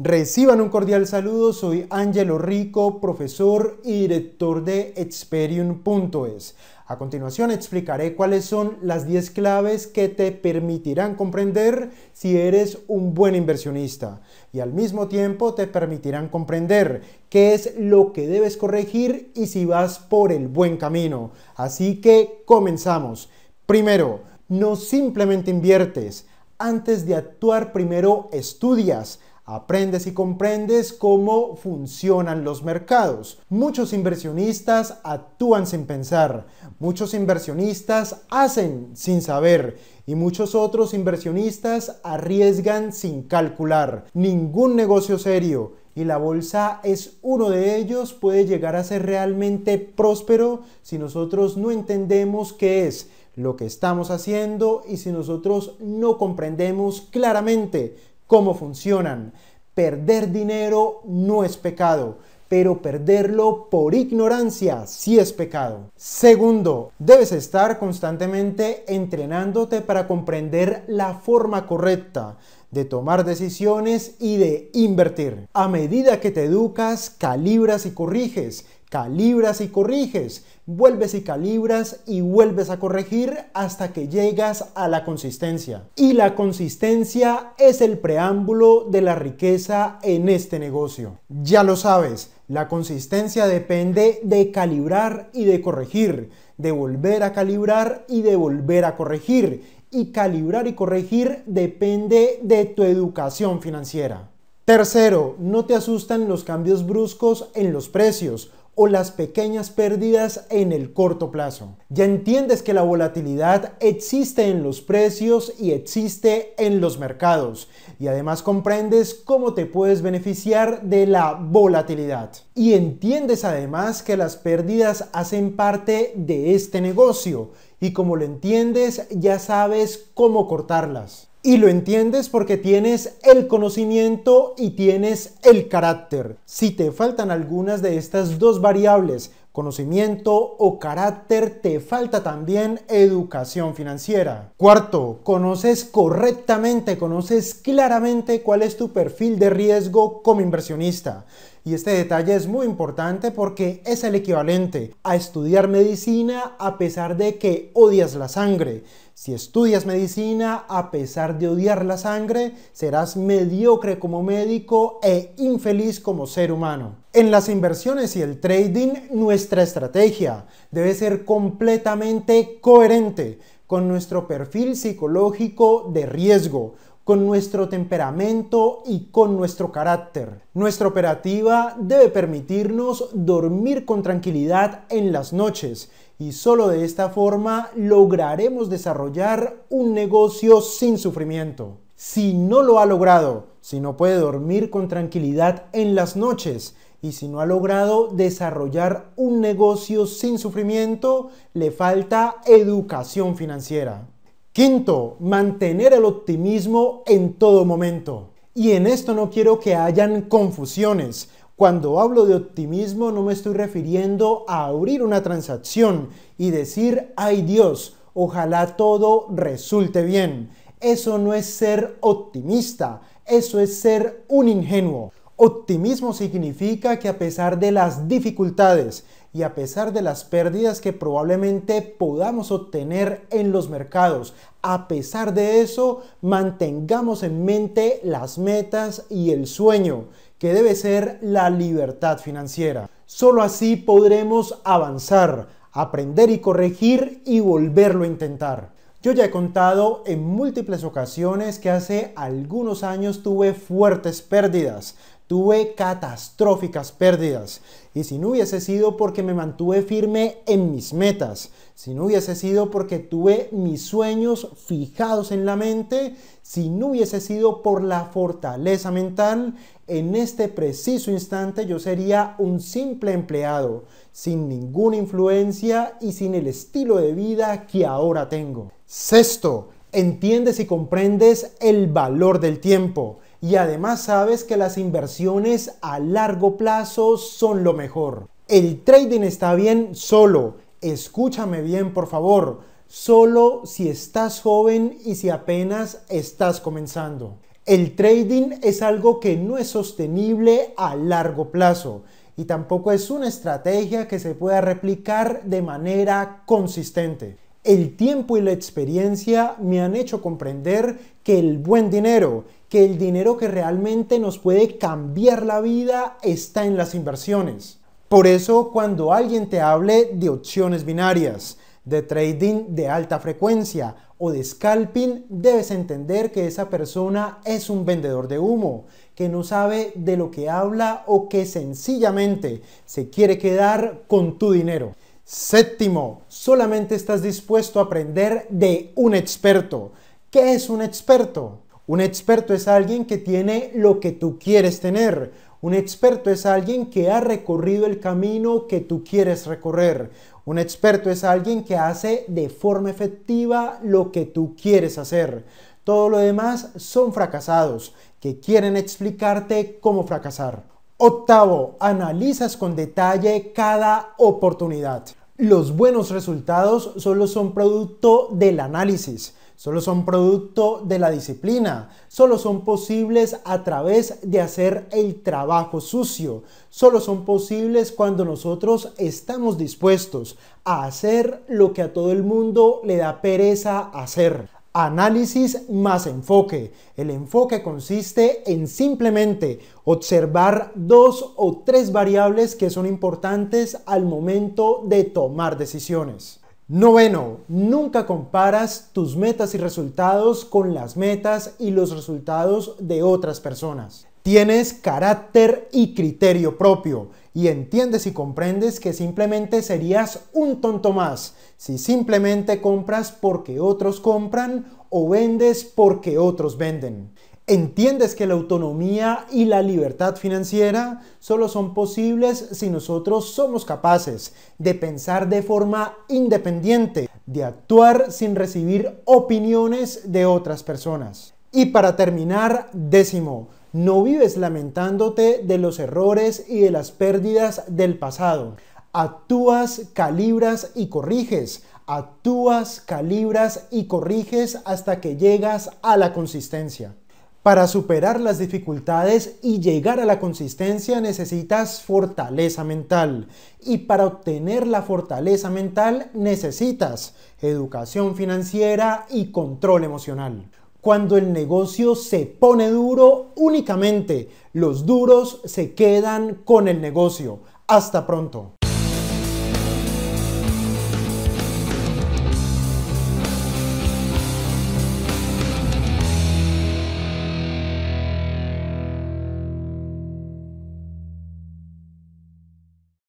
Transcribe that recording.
Reciban un cordial saludo, soy Angelo Rico, profesor y director de Experium.es. A continuación explicaré cuáles son las 10 claves que te permitirán comprender si eres un buen inversionista y al mismo tiempo te permitirán comprender qué es lo que debes corregir y si vas por el buen camino. Así que comenzamos. Primero, no simplemente inviertes. Antes de actuar primero estudias aprendes y comprendes cómo funcionan los mercados. Muchos inversionistas actúan sin pensar, muchos inversionistas hacen sin saber y muchos otros inversionistas arriesgan sin calcular. Ningún negocio serio y la bolsa es uno de ellos, puede llegar a ser realmente próspero si nosotros no entendemos qué es lo que estamos haciendo y si nosotros no comprendemos claramente cómo funcionan. Perder dinero no es pecado, pero perderlo por ignorancia sí es pecado. Segundo, debes estar constantemente entrenándote para comprender la forma correcta de tomar decisiones y de invertir. A medida que te educas, calibras y corriges Calibras y corriges, vuelves y calibras y vuelves a corregir hasta que llegas a la consistencia. Y la consistencia es el preámbulo de la riqueza en este negocio. Ya lo sabes, la consistencia depende de calibrar y de corregir, de volver a calibrar y de volver a corregir. Y calibrar y corregir depende de tu educación financiera. Tercero, no te asustan los cambios bruscos en los precios o las pequeñas pérdidas en el corto plazo. Ya entiendes que la volatilidad existe en los precios y existe en los mercados y además comprendes cómo te puedes beneficiar de la volatilidad. Y entiendes además que las pérdidas hacen parte de este negocio y como lo entiendes ya sabes cómo cortarlas y lo entiendes porque tienes el conocimiento y tienes el carácter. Si te faltan algunas de estas dos variables, conocimiento o carácter, te falta también educación financiera. Cuarto, conoces correctamente, conoces claramente cuál es tu perfil de riesgo como inversionista. Y este detalle es muy importante porque es el equivalente a estudiar medicina a pesar de que odias la sangre si estudias medicina, a pesar de odiar la sangre, serás mediocre como médico e infeliz como ser humano. En las inversiones y el trading, nuestra estrategia debe ser completamente coherente con nuestro perfil psicológico de riesgo, con nuestro temperamento y con nuestro carácter. Nuestra operativa debe permitirnos dormir con tranquilidad en las noches y solo de esta forma lograremos desarrollar un negocio sin sufrimiento. Si no lo ha logrado, si no puede dormir con tranquilidad en las noches y si no ha logrado desarrollar un negocio sin sufrimiento, le falta educación financiera. Quinto, mantener el optimismo en todo momento. Y en esto no quiero que hayan confusiones cuando hablo de optimismo no me estoy refiriendo a abrir una transacción y decir, ay Dios, ojalá todo resulte bien. Eso no es ser optimista, eso es ser un ingenuo. Optimismo significa que a pesar de las dificultades y a pesar de las pérdidas que probablemente podamos obtener en los mercados, a pesar de eso, mantengamos en mente las metas y el sueño que debe ser la libertad financiera. Solo así podremos avanzar, aprender y corregir y volverlo a intentar. Yo ya he contado en múltiples ocasiones que hace algunos años tuve fuertes pérdidas, Tuve catastróficas pérdidas. Y si no hubiese sido porque me mantuve firme en mis metas, si no hubiese sido porque tuve mis sueños fijados en la mente, si no hubiese sido por la fortaleza mental, en este preciso instante yo sería un simple empleado, sin ninguna influencia y sin el estilo de vida que ahora tengo. Sexto, entiendes y comprendes el valor del tiempo y además sabes que las inversiones a largo plazo son lo mejor. El trading está bien solo, escúchame bien por favor, solo si estás joven y si apenas estás comenzando. El trading es algo que no es sostenible a largo plazo y tampoco es una estrategia que se pueda replicar de manera consistente. El tiempo y la experiencia me han hecho comprender que el buen dinero, que el dinero que realmente nos puede cambiar la vida está en las inversiones. Por eso cuando alguien te hable de opciones binarias, de trading de alta frecuencia o de scalping, debes entender que esa persona es un vendedor de humo, que no sabe de lo que habla o que sencillamente se quiere quedar con tu dinero. Séptimo, solamente estás dispuesto a aprender de un experto. ¿Qué es un experto? Un experto es alguien que tiene lo que tú quieres tener. Un experto es alguien que ha recorrido el camino que tú quieres recorrer. Un experto es alguien que hace de forma efectiva lo que tú quieres hacer. Todo lo demás son fracasados que quieren explicarte cómo fracasar. Octavo, analizas con detalle cada oportunidad. Los buenos resultados solo son producto del análisis, solo son producto de la disciplina, solo son posibles a través de hacer el trabajo sucio, solo son posibles cuando nosotros estamos dispuestos a hacer lo que a todo el mundo le da pereza hacer, Análisis más enfoque. El enfoque consiste en simplemente observar dos o tres variables que son importantes al momento de tomar decisiones. Noveno, nunca comparas tus metas y resultados con las metas y los resultados de otras personas. Tienes carácter y criterio propio y entiendes y comprendes que simplemente serías un tonto más si simplemente compras porque otros compran o vendes porque otros venden. Entiendes que la autonomía y la libertad financiera solo son posibles si nosotros somos capaces de pensar de forma independiente, de actuar sin recibir opiniones de otras personas. Y para terminar, décimo, no vives lamentándote de los errores y de las pérdidas del pasado. Actúas, calibras y corriges. Actúas, calibras y corriges hasta que llegas a la consistencia. Para superar las dificultades y llegar a la consistencia necesitas fortaleza mental. Y para obtener la fortaleza mental necesitas educación financiera y control emocional. Cuando el negocio se pone duro, únicamente los duros se quedan con el negocio. Hasta pronto.